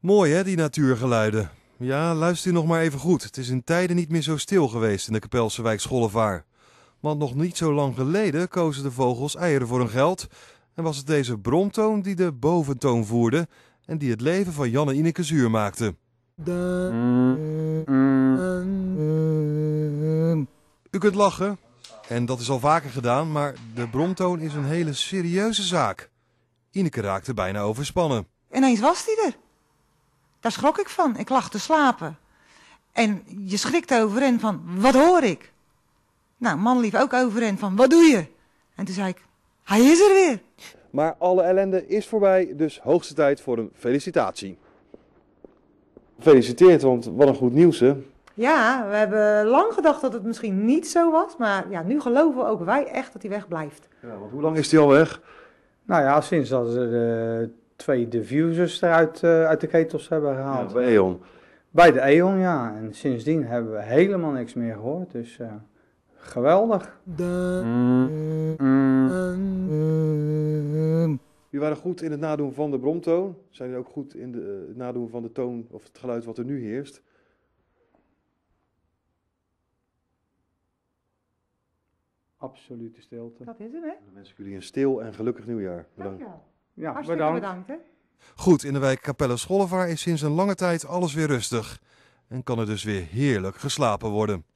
Mooi hè, die natuurgeluiden. Ja, luister nog maar even goed. Het is in tijden niet meer zo stil geweest in de Kapelse wijk Schollevaar. Want nog niet zo lang geleden kozen de vogels eieren voor hun geld. En was het deze bromtoon die de boventoon voerde en die het leven van Janne Ineke zuur maakte. U kunt lachen, en dat is al vaker gedaan, maar de bromtoon is een hele serieuze zaak. Ineke raakte bijna overspannen. En eens was hij er. Daar schrok ik van. Ik lag te slapen. En je schrikt overin van, wat hoor ik? Nou, man lief ook overin van, wat doe je? En toen zei ik, hij is er weer. Maar alle ellende is voorbij, dus hoogste tijd voor een felicitatie. Gefeliciteerd, want wat een goed nieuws hè. Ja, we hebben lang gedacht dat het misschien niet zo was, maar ja, nu geloven ook wij echt dat hij weg blijft. Ja, want hoe lang is hij al weg? Nou ja, sinds dat er eh, twee diffusers eruit eh, uit de ketels hebben gehaald. Ja, bij E.ON. Bij de E.ON, ja. En sindsdien hebben we helemaal niks meer gehoord. Dus eh, geweldig. De... Jullie waren goed in het nadoen van de bromtoon. Zijn jullie ook goed in de, eh, het nadoen van de toon of het geluid wat er nu heerst? Absolute stilte. Dat is het, hè? Dan wens ik jullie een stil en gelukkig nieuwjaar. Bedankt. Ja, Hartstikke bedankt. Goed, in de wijk Capelle Schollevaar is sinds een lange tijd alles weer rustig en kan er dus weer heerlijk geslapen worden.